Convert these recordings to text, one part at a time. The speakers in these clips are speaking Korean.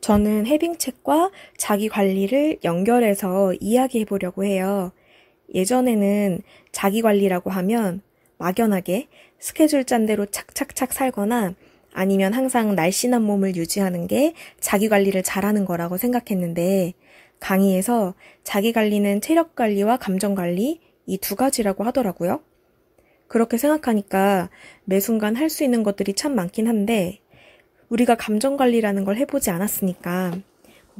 저는 해빙책과 자기 관리를 연결해서 이야기해 보려고 해요. 예전에는 자기 관리라고 하면 막연하게 스케줄 짠대로 착착착 살거나 아니면 항상 날씬한 몸을 유지하는 게 자기 관리를 잘하는 거라고 생각했는데 강의에서 자기 관리는 체력 관리와 감정 관리 이 두 가지라고 하더라고요. 그렇게 생각하니까 매 순간 할 수 있는 것들이 참 많긴 한데 우리가 감정 관리라는 걸 해보지 않았으니까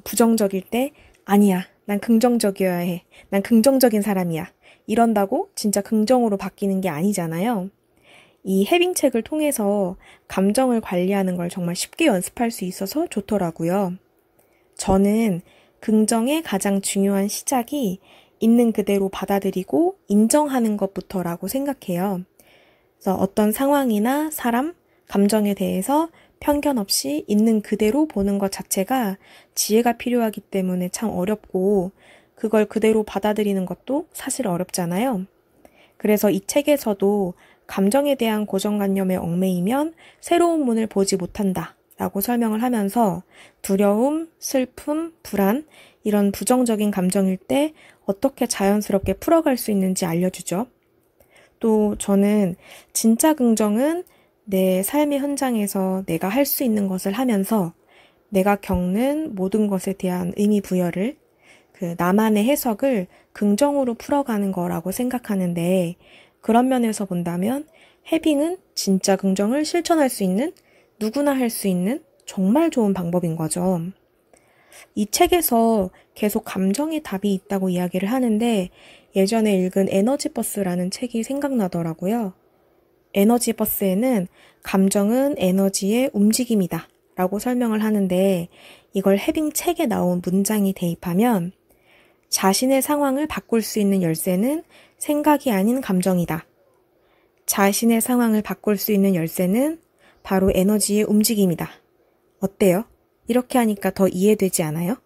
부정적일 때 아니야. 난 긍정적이어야 해. 난 긍정적인 사람이야. 이런다고 진짜 긍정으로 바뀌는 게 아니잖아요. 이 해빙책을 통해서 감정을 관리하는 걸 정말 쉽게 연습할 수 있어서 좋더라고요. 저는 긍정의 가장 중요한 시작이 있는 그대로 받아들이고 인정하는 것부터라고 생각해요. 그래서 어떤 상황이나 사람, 감정에 대해서 편견 없이 있는 그대로 보는 것 자체가 지혜가 필요하기 때문에 참 어렵고 그걸 그대로 받아들이는 것도 사실 어렵잖아요. 그래서 이 책에서도 감정에 대한 고정관념에 얽매이면 새로운 문을 보지 못한다 라고 설명을 하면서 두려움, 슬픔, 불안 이런 부정적인 감정일 때 어떻게 자연스럽게 풀어갈 수 있는지 알려주죠. 또 저는 진짜 긍정은 내 삶의 현장에서 내가 할 수 있는 것을 하면서 내가 겪는 모든 것에 대한 의미 부여를 그 나만의 해석을 긍정으로 풀어가는 거라고 생각하는데 그런 면에서 본다면 해빙은 진짜 긍정을 실천할 수 있는 누구나 할 수 있는 정말 좋은 방법인 거죠. 이 책에서 계속 감정의 답이 있다고 이야기를 하는데 예전에 읽은 에너지버스라는 책이 생각나더라고요. 에너지 버스에는 감정은 에너지의 움직임이다 라고 설명을 하는데 이걸 해빙 책에 나온 문장이 대입하면 자신의 상황을 바꿀 수 있는 열쇠는 생각이 아닌 감정이다. 자신의 상황을 바꿀 수 있는 열쇠는 바로 에너지의 움직임이다. 어때요? 이렇게 하니까 더 이해되지 않아요?